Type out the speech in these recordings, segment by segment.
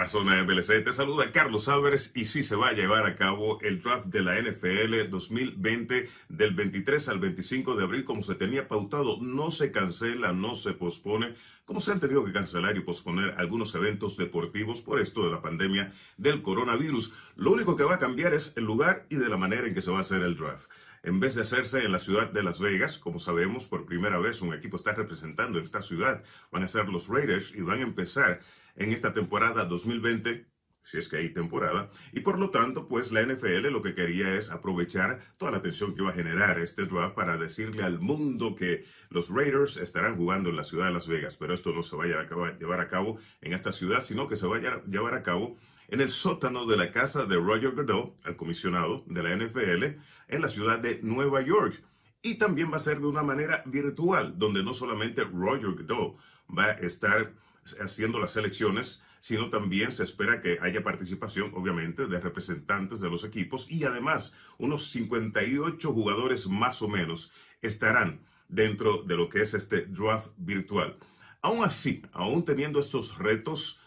Para Zona MLC te saluda Carlos Álvarez y sí se va a llevar a cabo el draft de la NFL 2020 del 23 al 25 de abril como se tenía pautado. No se cancela, no se pospone, como se han tenido que cancelar y posponer algunos eventos deportivos por esto de la pandemia del coronavirus. Lo único que va a cambiar es el lugar y de la manera en que se va a hacer el draft en vez de hacerse en la ciudad de Las Vegas, como sabemos, por primera vez un equipo está representando en esta ciudad, van a ser los Raiders y van a empezar en esta temporada 2020 si es que hay temporada, y por lo tanto, pues la NFL lo que quería es aprovechar toda la atención que va a generar este draft para decirle al mundo que los Raiders estarán jugando en la ciudad de Las Vegas, pero esto no se va a llevar a cabo en esta ciudad, sino que se va a llevar a cabo en el sótano de la casa de Roger Goodell, el comisionado de la NFL, en la ciudad de Nueva York. Y también va a ser de una manera virtual, donde no solamente Roger Goodell va a estar haciendo las elecciones, sino también se espera que haya participación, obviamente, de representantes de los equipos y además unos 58 jugadores más o menos estarán dentro de lo que es este draft virtual. Aún así, aún teniendo estos retos,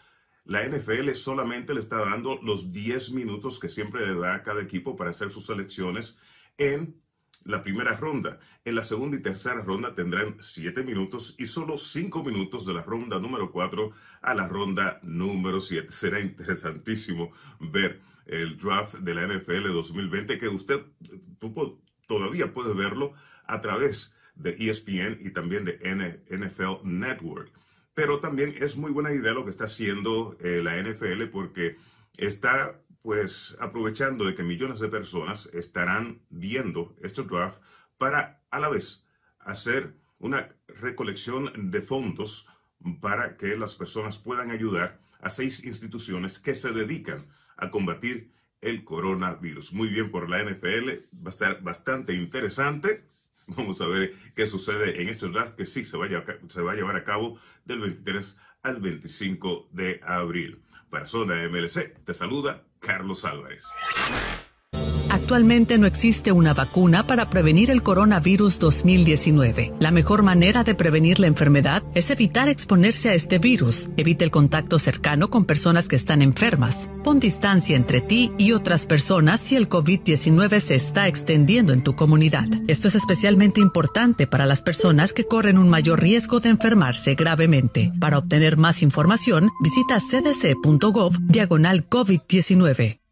la NFL solamente le está dando los 10 minutos que siempre le da a cada equipo para hacer sus selecciones en la primera ronda. En la segunda y tercera ronda tendrán 7 minutos y solo 5 minutos de la ronda número 4 a la ronda número 7. Será interesantísimo ver el draft de la NFL 2020 que usted todavía puede verlo a través de ESPN y también de NFL Network pero también es muy buena idea lo que está haciendo eh, la NFL porque está pues aprovechando de que millones de personas estarán viendo este draft para a la vez hacer una recolección de fondos para que las personas puedan ayudar a seis instituciones que se dedican a combatir el coronavirus. Muy bien por la NFL, va a estar bastante interesante. Vamos a ver qué sucede en este lugar que sí se va, se va a llevar a cabo del 23 al 25 de abril. Para Zona MLC, te saluda Carlos Álvarez. Actualmente no existe una vacuna para prevenir el coronavirus 2019. La mejor manera de prevenir la enfermedad es evitar exponerse a este virus. Evite el contacto cercano con personas que están enfermas. Pon distancia entre ti y otras personas si el COVID-19 se está extendiendo en tu comunidad. Esto es especialmente importante para las personas que corren un mayor riesgo de enfermarse gravemente. Para obtener más información, visita cdc.gov diagonal COVID-19.